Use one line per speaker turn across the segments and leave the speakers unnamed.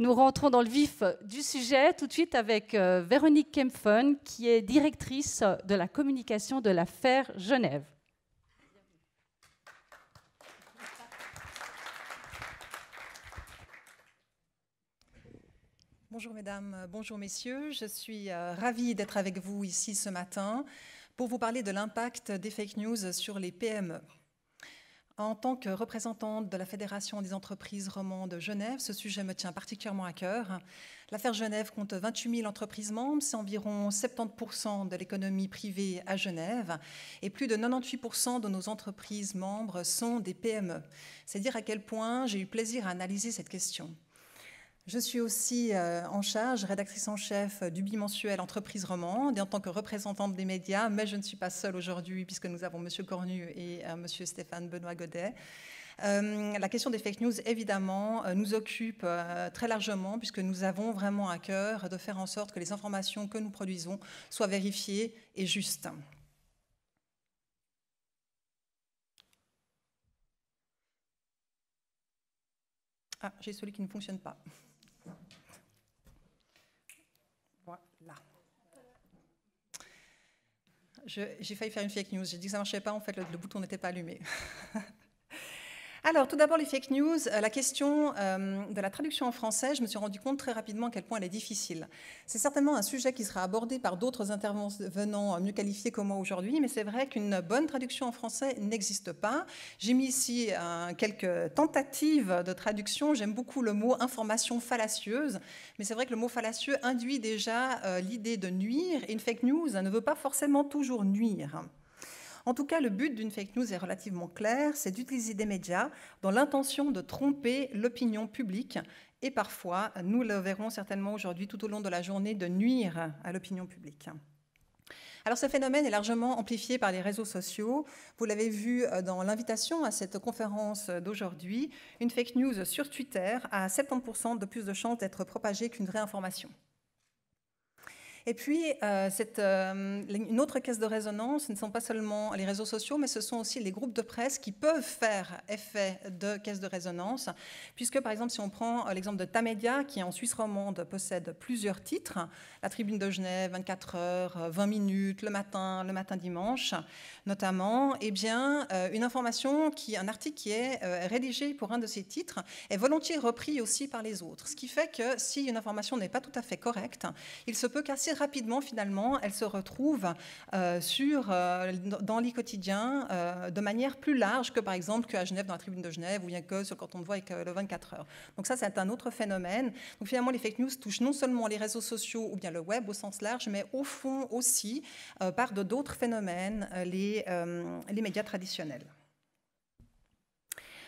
Nous rentrons dans le vif du sujet tout de suite avec euh, Véronique Kempfen, qui est directrice de la communication de l'affaire Genève. Bonjour mesdames, bonjour messieurs. Je suis euh, ravie d'être avec vous ici ce matin pour vous parler de l'impact des fake news sur les PME. En tant que représentante de la Fédération des entreprises romandes de Genève, ce sujet me tient particulièrement à cœur. L'affaire Genève compte 28 000 entreprises membres, c'est environ 70 de l'économie privée à Genève, et plus de 98 de nos entreprises membres sont des PME. C'est dire à quel point j'ai eu plaisir à analyser cette question. Je suis aussi euh, en charge, rédactrice en chef euh, du bimensuel Entreprise Romande et en tant que représentante des médias, mais je ne suis pas seule aujourd'hui puisque nous avons M. Cornu et euh, M. Stéphane Benoît Godet. la question des fake news, évidemment, nous occupe très largement puisque nous avons vraiment à cœur de faire en sorte que les informations que nous produisons soient vérifiées et justes. Ah, j'ai celui qui ne fonctionne pas. J'ai failli faire une fake news. J'ai dit que ça marchait pas. En fait, le, le bouton n'était pas allumé. Alors, tout d'abord, les fake news. Euh, la question euh, de la traduction en français, je me suis rendu compte très rapidement à quel point elle est difficile. C'est certainement un sujet qui sera abordé par d'autres intervenants euh, mieux qualifiés que moi aujourd'hui, mais c'est vrai qu'une bonne traduction en français n'existe pas. J'ai mis ici quelques tentatives de traduction. J'aime beaucoup le mot information fallacieuse, mais c'est vrai que le mot fallacieux induit déjà l'idée de nuire, et une fake news hein, ne veut pas forcément toujours nuire. En tout cas, le but d'une fake news est relativement clair, c'est d'utiliser des médias dans l'intention de tromper l'opinion publique et parfois, nous le verrons certainement aujourd'hui tout au long de la journée, de nuire à l'opinion publique. Alors ce phénomène est largement amplifié par les réseaux sociaux. Vous l'avez vu euh, dans l'invitation à cette conférence d'aujourd'hui, une fake news sur Twitter a 70% de plus de chances d'être propagée qu'une vraie information. Et puis, euh, cette, euh, une autre caisse de résonance, ce ne sont pas seulement les réseaux sociaux, mais ce sont aussi les groupes de presse qui peuvent faire effet de caisse de résonance, puisque par exemple, si on prend euh, l'exemple de Tamedia, qui en Suisse romande possède plusieurs titres, la Tribune de Genève, 24 heures, 20 minutes, le matin, le matin dimanche, notamment, eh bien, une information qui, un article qui est rédigé pour un de ces titres est volontiers repris aussi par les autres. Ce qui fait que si une information n'est pas tout à fait correcte, il se peut casser rapidement, finalement, elle se retrouve euh, sur, euh, dans l'e-quotidien euh, de manière plus large que, par exemple, à Genève, dans la tribune de Genève, ou bien que sur quand on avec le 24 heures. Donc ça, c'est un autre phénomène. Donc finalement, les fake news touchent non seulement les réseaux sociaux ou bien le web au sens large, mais au fond aussi, par d'autres phénomènes, les, les médias traditionnels.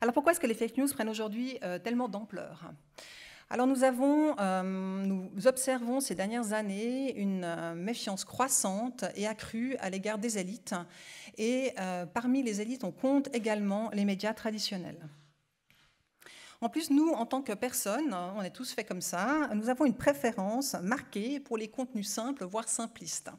Alors pourquoi est-ce que les fake news prennent aujourd'hui tellement d'ampleur alors nous avons, euh, nous observons ces dernières années une euh, méfiance croissante et accrue à l'égard des élites. Et euh, parmi les élites, on compte également les médias traditionnels. En plus, nous, en tant que personnes, hein, on est tous faits comme ça, nous avons une préférence marquée pour les contenus simples, voire simplistes.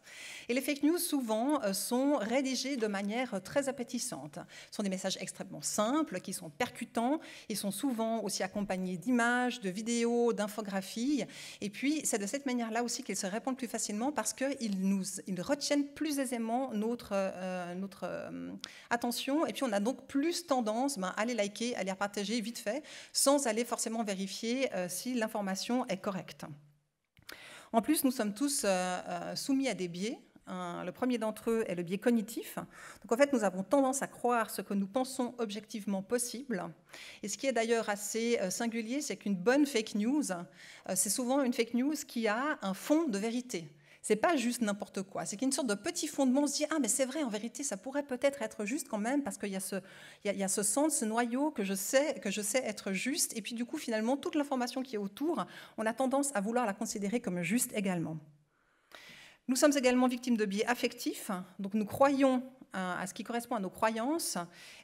Et les fake news, souvent, euh, sont rédigés de manière très appétissante. Ce sont des messages extrêmement simples, qui sont percutants, ils sont souvent aussi accompagnés d'images, de vidéos, d'infographies. Et puis, c'est de cette manière-là aussi qu'ils se répandent plus facilement parce qu'ils nous retiennent plus aisément notre, euh, notre euh, attention. Et puis, on a donc plus tendance ben, à les liker, à les partager vite fait, sans aller forcément vérifier euh, si l'information est correcte. En plus, nous sommes tous euh, euh, soumis à des biais. Hein. Le premier d'entre eux est le biais cognitif. Donc en fait, nous avons tendance à croire ce que nous pensons objectivement possible. Et ce qui est d'ailleurs assez singulier, c'est qu'une bonne fake news, c'est souvent une fake news qui a un fond de vérité. C'est pas juste n'importe quoi. C'est qu'une une sorte de petit fondement. On se dit, ah, mais c'est vrai, en vérité, ça pourrait peut-être être juste quand même, parce qu'il y, a ce, il ce centre, ce noyau que je, sais, que je sais être juste. Et puis, du coup, finalement, toute l'information qui est autour, on a tendance à vouloir la considérer comme juste également. Nous sommes également victimes de biais affectifs. Donc, nous croyons à, ce qui correspond à nos croyances,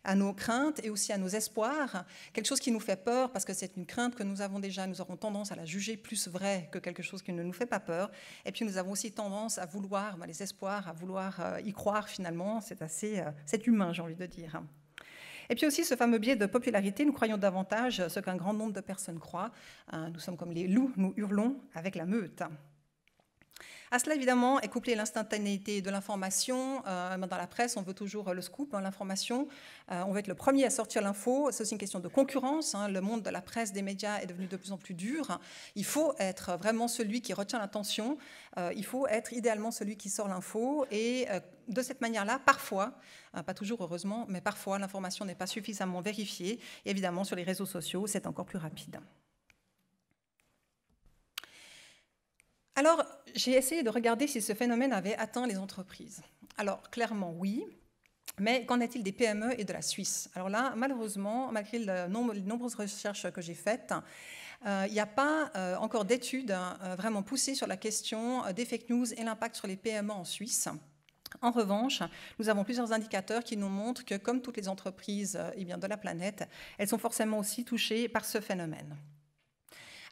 à nos craintes et aussi à nos espoirs. Quelque chose qui nous fait peur parce que c'est une crainte que nous avons déjà. Nous aurons tendance à la juger plus vraie que quelque chose qui ne nous fait pas peur. Et puis nous avons aussi tendance à vouloir bah, les espoirs, à vouloir euh, y croire finalement. C'est assez, euh, c'est humain, j'ai envie de dire. Et puis aussi ce fameux biais de popularité, nous croyons davantage ce qu'un grand nombre de personnes croient. Euh, nous sommes comme les loups, nous hurlons avec la meute. À cela, évidemment, est couplée l'instantanéité de l'information. Euh, dans la presse, on veut toujours euh, le scoop, hein, l'information. Euh, on veut être le premier à sortir l'info. C'est aussi une question de concurrence. Hein. Le monde de la presse, des médias est devenu de plus en plus dur. Il faut être vraiment celui qui retient l'attention. il faut être idéalement celui qui sort l'info. Et de cette manière-là, parfois, pas toujours heureusement, mais parfois, l'information n'est pas suffisamment vérifiée. évidemment, sur les réseaux sociaux, c'est encore plus rapide. Alors, j'ai essayé de regarder si ce phénomène avait atteint les entreprises. Alors, clairement, oui. Mais qu'en est-il des PME et de la Suisse Alors là, malheureusement, malgré les nombreuses recherches que j'ai faites, euh, il n'y a pas euh, encore d'études euh, vraiment poussées sur la question des fake news et l'impact sur les PME en Suisse. En revanche, nous avons plusieurs indicateurs qui nous montrent que, comme toutes les entreprises eh de la planète, elles sont forcément aussi touchées par ce phénomène.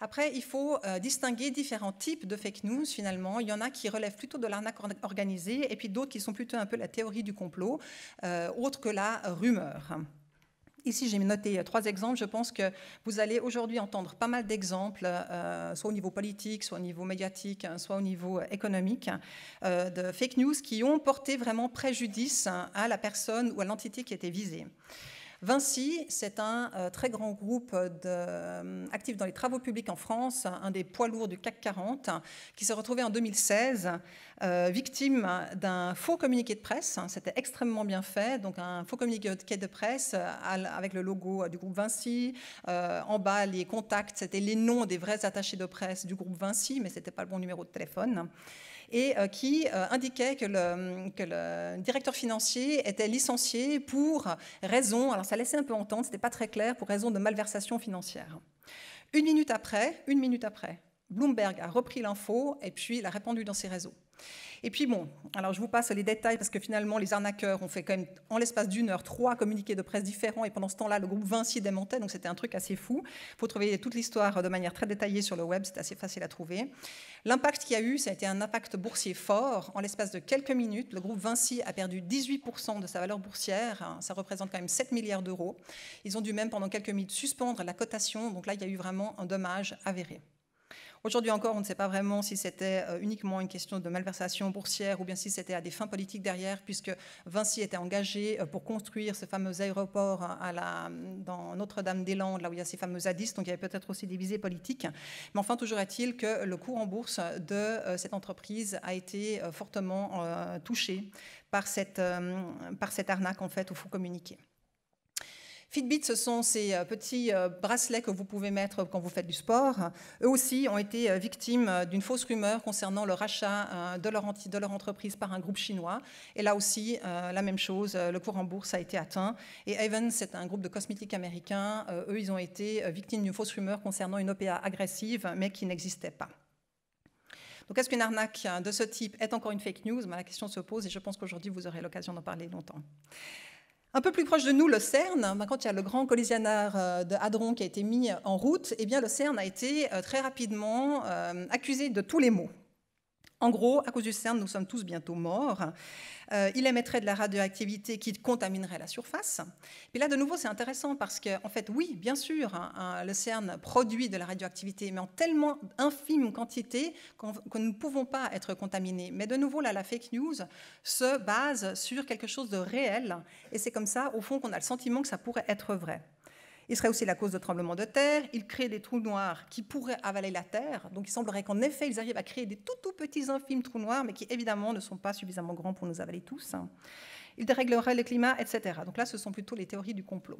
Après, il faut euh, distinguer différents types de fake news finalement. Il y en a qui relèvent plutôt de l'arnaque organisée et puis d'autres qui sont plutôt un peu la théorie du complot, euh, autre que la rumeur. Ici, j'ai noté euh, trois exemples. Je pense que vous allez aujourd'hui entendre pas mal d'exemples, soit au niveau politique, soit au niveau médiatique, hein, soit au niveau économique, de fake news qui ont porté vraiment préjudice hein, à la personne ou à l'entité qui était visée. Vinci, c'est un euh, très grand groupe de, euh, actif dans les travaux publics en France, un des poids lourds du CAC 40, qui s'est retrouvé en 2016 euh, victime d'un faux communiqué de presse. C'était extrêmement bien fait, donc un faux communiqué de presse avec le logo du groupe Vinci. en bas, les contacts, c'était les noms des vrais attachés de presse du groupe Vinci, mais ce n'était pas le bon numéro de téléphone et euh, qui euh, indiquait que le, directeur financier était licencié pour raison, alors ça laissait un peu entendre, c'était pas très clair, pour raison de malversation financière. Une minute après, une minute après, Bloomberg a repris l'info et puis l'a répandue dans ses réseaux. Et puis bon, alors je vous passe les détails parce que finalement les arnaqueurs ont fait quand même en l'espace d'une heure trois communiqués de presse différents et pendant ce temps-là le groupe Vinci démentait, donc c'était un truc assez fou. Vous trouver toute l'histoire de manière très détaillée sur le web, c'est assez facile à trouver. L'impact qu'il y a eu, ça a été un impact boursier fort. En l'espace de quelques minutes, le groupe Vinci a perdu 18% de sa valeur boursière, hein, ça représente quand même 7 milliards d'euros. Ils ont dû même pendant quelques minutes suspendre la cotation, donc là il y a eu vraiment un dommage avéré. Aujourd'hui encore, on ne sait pas vraiment si c'était euh, uniquement une question de malversation boursière ou bien si c'était à des fins politiques derrière, puisque Vinci était engagé euh, pour construire ce fameux aéroport à dans Notre-Dame-des-Landes, là où il y a ces fameux zadistes, donc il y avait peut-être aussi des visées politiques. Mais enfin, toujours est-il que le cours en bourse de euh, cette entreprise a été fortement touché par cette, arnaque en fait, au faux communiqué. Fitbit, ce sont ces euh, petits euh, bracelets que vous pouvez mettre quand vous faites du sport. Eux aussi ont été euh, victimes d'une fausse rumeur concernant le rachat de leur, entreprise par un groupe chinois. Et là aussi, la même chose, le cours en bourse a été atteint. Et Avon, c'est un groupe de cosmétiques américains. Eux, ils ont été victimes d'une fausse rumeur concernant une OPA agressive, mais qui n'existait pas. Donc, est-ce qu'une arnaque de ce type est encore une fake news ben, La question se pose et je pense qu'aujourd'hui, vous aurez l'occasion d'en parler longtemps. Un peu plus proche de nous, le CERN, quand hein, il y a le grand collisionnaire euh, de Hadron qui a été mis en route, eh bien, le CERN a été euh, très rapidement euh, accusé de tous les maux. En gros, à cause du CERN, nous sommes tous bientôt morts. Euh, il émettrait de la radioactivité qui contaminerait la surface. Et là, de nouveau, c'est intéressant parce que, en fait, oui, bien sûr, hein, hein, le CERN produit de la radioactivité, mais en tellement infime quantité que nous ne pouvons pas être contaminés. Mais de nouveau, là, la fake news se base sur quelque chose de réel. Et c'est comme ça, au fond, qu'on a le sentiment que ça pourrait être vrai. Il serait aussi la cause de tremblements de terre. Il crée des trous noirs qui pourraient avaler la Terre. Donc il semblerait qu'en effet, ils arrivent à créer des tout, tout petits infimes trous noirs, mais qui évidemment ne sont pas suffisamment grands pour nous avaler tous. Hein. Ils dérégleraient le climat, etc. Donc là, ce sont plutôt les théories du complot.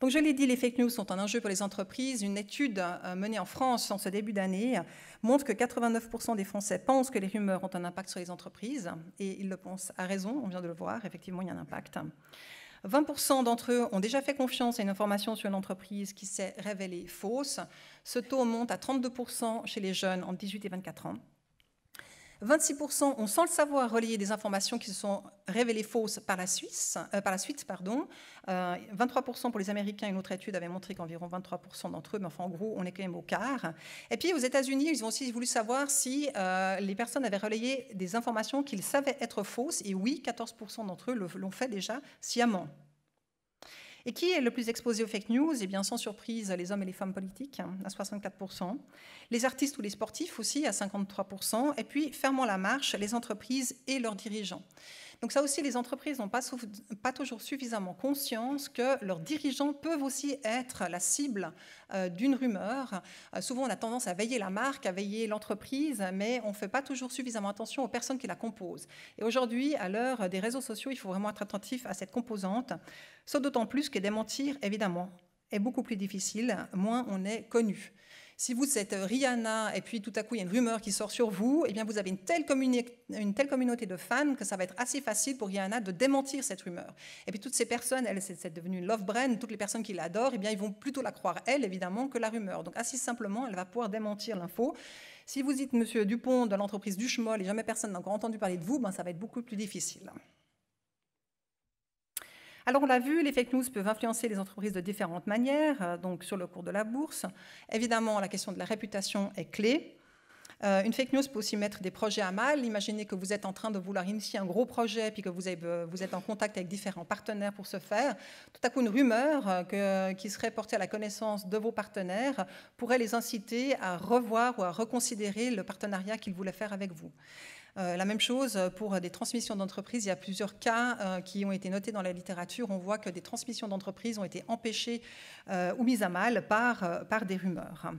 Donc je l'ai dit, les fake news sont un enjeu pour les entreprises. Une étude euh, menée en France en ce début d'année montre que 89% des Français pensent que les rumeurs ont un impact sur les entreprises. Et ils le pensent à raison, on vient de le voir, effectivement, il y a un impact. 20% d'entre eux ont déjà fait confiance à une information sur une entreprise qui s'est révélée fausse. Ce taux monte à 32% chez les jeunes entre 18 et 24 ans. 26% ont sans le savoir relayé des informations qui se sont révélées fausses par la, Suisse, euh, par la suite. Pardon. 23% euh, pour les Américains, une autre étude avait montré qu'environ 23% d'entre eux, mais enfin en gros on est quand même au quart. Et puis aux États-Unis, ils ont aussi voulu savoir si euh, les personnes avaient relayé des informations qu'ils savaient être fausses. Et oui, 14% d'entre eux l'ont fait déjà sciemment. Et qui est le plus exposé aux fake news Eh bien, sans surprise, les hommes et les femmes politiques, hein, à 64%, les artistes ou les sportifs aussi, à 53%, et puis, fermant la marche, les entreprises et leurs dirigeants. Donc ça aussi, les entreprises n'ont pas, pas, toujours suffisamment conscience que leurs dirigeants peuvent aussi être la cible euh, d'une rumeur. Euh, souvent, on a tendance à veiller la marque, à veiller l'entreprise, mais on ne fait pas toujours suffisamment attention aux personnes qui la composent. Et aujourd'hui, à l'heure des réseaux sociaux, il faut vraiment être attentif à cette composante. sauf d'autant plus que démentir, évidemment, est beaucoup plus difficile, moins on est connu. Si vous êtes euh, Rihanna et puis tout à coup il y a une rumeur qui sort sur vous, eh bien vous avez une telle, communauté de fans que ça va être assez facile pour Rihanna de démentir cette rumeur. Et puis toutes ces personnes, elle c'est devenue une love brand, toutes les personnes qui l'adorent, eh bien ils vont plutôt la croire elle évidemment que la rumeur. Donc assez simplement, elle va pouvoir démentir l'info. Si vous êtes Monsieur Dupont de l'entreprise Duchemol et jamais personne n'a encore entendu parler de vous, ben, ça va être beaucoup plus difficile. Alors on l'a vu, les fake news peuvent influencer les entreprises de différentes manières, euh, donc sur le cours de la bourse. Évidemment, la question de la réputation est clé. Euh, une fake news peut aussi mettre des projets à mal. Imaginez que vous êtes en train de vouloir initier un gros projet, puis que vous, euh, êtes en contact avec différents partenaires pour ce faire. Tout à coup, une rumeur qui serait portée à la connaissance de vos partenaires pourrait les inciter à revoir ou à reconsidérer le partenariat qu'ils voulaient faire avec vous. Euh, la même chose pour des transmissions d'entreprise. Il y a plusieurs cas euh, qui ont été notés dans la littérature. On voit que des transmissions d'entreprises ont été empêchées euh, ou mises à mal par, par des rumeurs.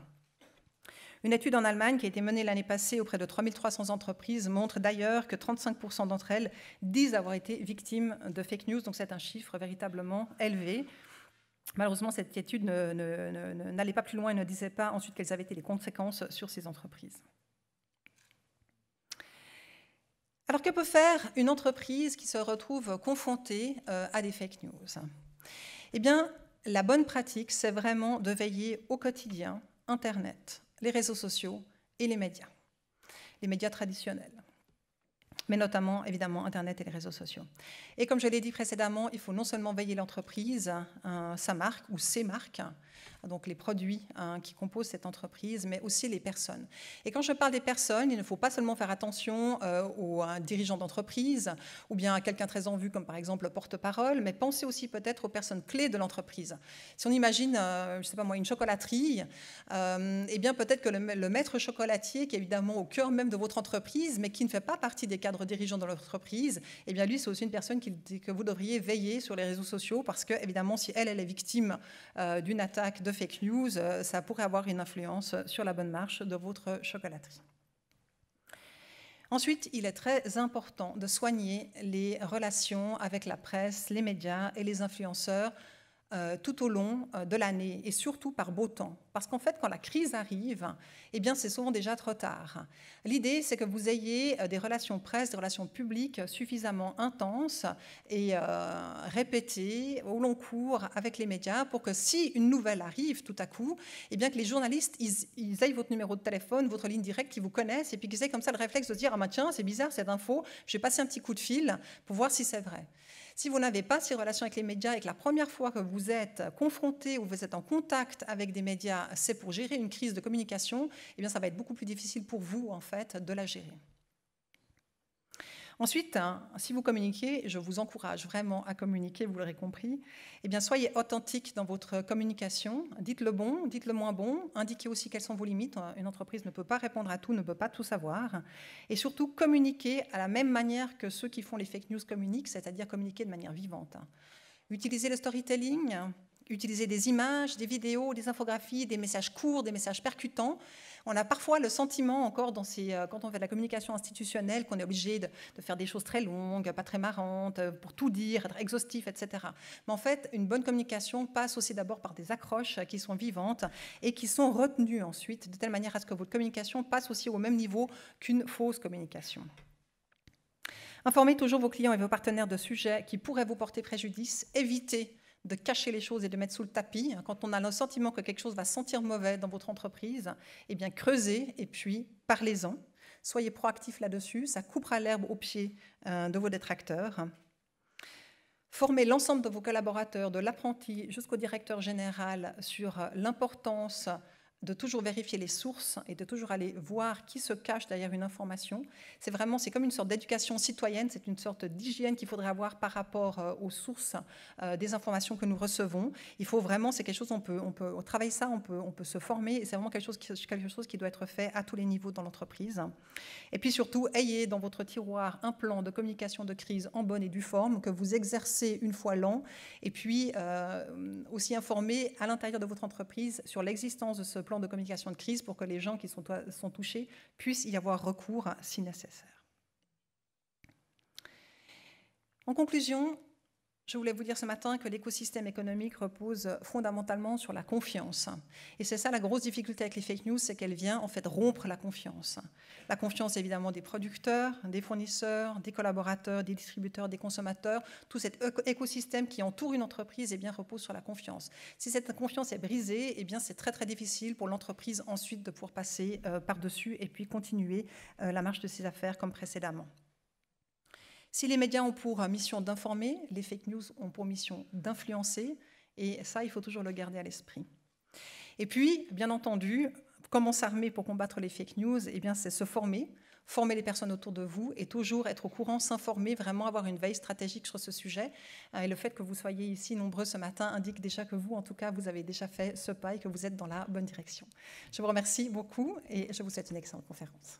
Une étude en Allemagne qui a été menée l'année passée auprès de 3300 entreprises montre d'ailleurs que 35% d'entre elles disent avoir été victimes de fake news, donc c'est un chiffre véritablement élevé. Malheureusement, cette étude n'allait pas plus loin et ne disait pas ensuite quelles avaient été les conséquences sur ces entreprises. Alors que peut faire une entreprise qui se retrouve confrontée euh, à des fake news Eh bien, la bonne pratique, c'est vraiment de veiller au quotidien Internet, les réseaux sociaux et les médias, les médias traditionnels mais notamment évidemment Internet et les réseaux sociaux. Et comme je l'ai dit précédemment, il faut non seulement veiller l'entreprise, hein, sa marque ou ses marques, donc les produits hein, qui composent cette entreprise, mais aussi les personnes. Et quand je parle des personnes, il ne faut pas seulement faire attention euh, au aux dirigeant d'entreprise ou bien à quelqu'un très en vue, comme par exemple le porte-parole, mais pensez aussi peut-être aux personnes clés de l'entreprise. Si on imagine, je euh, je sais pas moi, une chocolaterie, et euh, eh bien peut-être que le, maître chocolatier, qui est évidemment au cœur même de votre entreprise, mais qui ne fait pas partie des cadres dirigeants de l'entreprise, eh bien lui, c'est aussi une personne que vous devriez veiller sur les réseaux sociaux, parce que évidemment, si elle, elle est victime d'une attaque, de fake news, euh, ça pourrait avoir une influence sur la bonne marche de votre chocolaterie. Ensuite, il est très important de soigner les relations avec la presse, les médias et les influenceurs euh, tout au long euh, de l'année et surtout par beau temps. Parce qu'en fait, quand la crise arrive, eh bien, c'est souvent déjà trop tard. L'idée, c'est que vous ayez euh, des relations presse, des relations publiques suffisamment intenses et répétées au long cours avec les médias pour que si une nouvelle arrive tout à coup, eh bien, que les journalistes, ils, aient votre numéro de téléphone, votre ligne directe, qu'ils vous connaissent et puis qu'ils aient comme ça le réflexe de dire, ah, bah, tiens, c'est bizarre cette info, je vais passer un petit coup de fil pour voir si c'est vrai. Si vous n'avez pas ces relations avec les médias et que la première fois que vous êtes confronté ou vous êtes en contact avec des médias, c'est pour gérer une crise de communication, eh bien ça va être beaucoup plus difficile pour vous en fait de la gérer. Ensuite, hein, si vous communiquez, je vous encourage vraiment à communiquer, vous l'aurez compris. Eh bien, soyez authentique dans votre communication. Dites le bon, dites le moins bon. Indiquez aussi quelles sont vos limites. Une entreprise ne peut pas répondre à tout, ne peut pas tout savoir. Et surtout, communiquez à la même manière que ceux qui font les fake news communiquent, c'est-à-dire communiquer de manière vivante. Utilisez le storytelling utiliser des images, des vidéos, des infographies, des messages courts, des messages percutants. On a parfois le sentiment encore, euh, quand on fait de la communication institutionnelle, qu'on est obligé de, de, faire des choses très longues, pas très marrantes, euh, pour tout dire, être exhaustif, etc. Mais en fait, une bonne communication passe aussi d'abord par des accroches euh, qui sont vivantes et qui sont retenues ensuite, de telle manière à ce que votre communication passe aussi au même niveau qu'une fausse communication. Informez toujours vos clients et vos partenaires de sujets qui pourraient vous porter préjudice. Évitez de cacher les choses et de mettre sous le tapis. Hein, quand on a le sentiment que quelque chose va sentir mauvais dans votre entreprise, eh bien creusez et puis parlez-en. Soyez proactif là-dessus, ça coupera l'herbe au pied euh, de vos détracteurs. Formez l'ensemble de vos collaborateurs, de l'apprenti jusqu'au directeur général, sur l'importance de toujours vérifier les sources et de toujours aller voir qui se cache derrière une information. C'est vraiment, c'est comme une sorte d'éducation citoyenne, c'est une sorte d'hygiène qu'il faudrait avoir par rapport euh, aux sources euh, des informations que nous recevons. Il faut vraiment, c'est quelque chose, on peut, on peut travailler ça, on peut, on peut se former, et c'est vraiment quelque chose, qui, quelque chose qui doit être fait à tous les niveaux dans l'entreprise. Et puis surtout, ayez dans votre tiroir un plan de communication de crise en bonne et due forme que vous exercez une fois l'an, et puis euh, aussi informer à l'intérieur de votre entreprise sur l'existence de ce plan de communication de crise pour que les gens qui sont, sont touchés puissent y avoir recours si nécessaire. En conclusion, je voulais vous dire ce matin que l'écosystème économique repose fondamentalement sur la confiance. Et c'est ça la grosse difficulté avec les fake news, c'est qu'elle vient en fait rompre la confiance. La confiance évidemment des producteurs, des fournisseurs, des collaborateurs, des distributeurs, des consommateurs. Tout cet écosystème qui entoure une entreprise eh bien, repose sur la confiance. Si cette confiance est brisée, eh bien, c'est très très difficile pour l'entreprise ensuite de pouvoir passer euh, par-dessus et puis continuer euh, la marche de ses affaires comme précédemment. Si les médias ont pour mission d'informer, les fake news ont pour mission d'influencer, et ça, il faut toujours le garder à l'esprit. Et puis, bien entendu, comment s'armer pour combattre les fake news Eh bien, c'est se former, former les personnes autour de vous et toujours être au courant, s'informer, vraiment avoir une veille stratégique sur ce sujet. Euh, et le fait que vous soyez ici nombreux ce matin indique déjà que vous, en tout cas, vous avez déjà fait ce pas et que vous êtes dans la bonne direction. Je vous remercie beaucoup et je vous souhaite une excellente conférence.